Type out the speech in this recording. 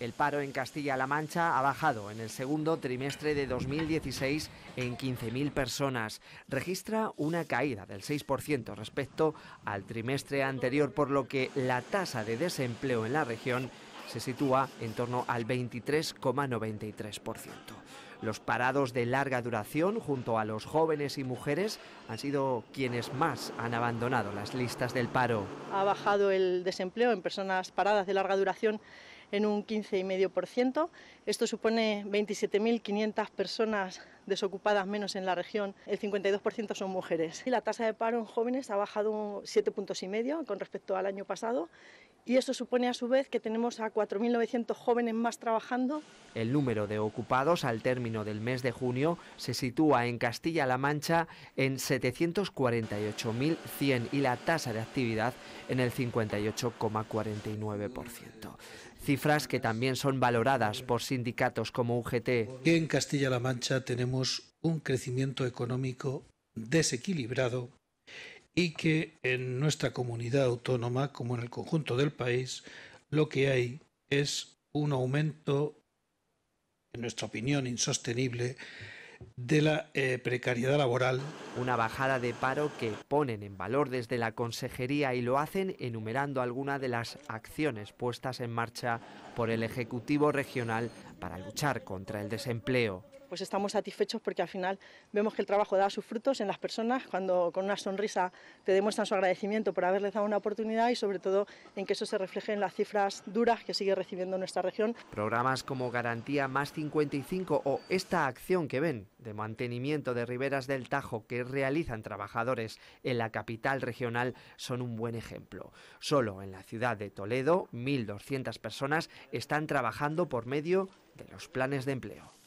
El paro en Castilla-La Mancha ha bajado en el segundo trimestre de 2016 en 15.000 personas. Registra una caída del 6% respecto al trimestre anterior, por lo que la tasa de desempleo en la región se sitúa en torno al 23,93%. Los parados de larga duración junto a los jóvenes y mujeres han sido quienes más han abandonado las listas del paro. Ha bajado el desempleo en personas paradas de larga duración en un 15,5%. Esto supone 27.500 personas desocupadas menos en la región. El 52% son mujeres. Y la tasa de paro en jóvenes ha bajado un puntos con respecto al año pasado y eso supone a su vez que tenemos a 4.900 jóvenes más trabajando. El número de ocupados al término del mes de junio se sitúa en Castilla-La Mancha en 748.100 y la tasa de actividad en el 58,49%. Cifras que también son valoradas por sindicatos como UGT. En Castilla-La Mancha tenemos un crecimiento económico desequilibrado y que en nuestra comunidad autónoma, como en el conjunto del país, lo que hay es un aumento, en nuestra opinión, insostenible de la eh, precariedad laboral. Una bajada de paro que ponen en valor desde la Consejería y lo hacen enumerando algunas de las acciones puestas en marcha por el Ejecutivo Regional para luchar contra el desempleo pues estamos satisfechos porque al final vemos que el trabajo da sus frutos en las personas, cuando con una sonrisa te demuestran su agradecimiento por haberles dado una oportunidad y sobre todo en que eso se refleje en las cifras duras que sigue recibiendo nuestra región. Programas como Garantía Más 55 o esta acción que ven de mantenimiento de riberas del Tajo que realizan trabajadores en la capital regional son un buen ejemplo. Solo en la ciudad de Toledo, 1.200 personas están trabajando por medio de los planes de empleo.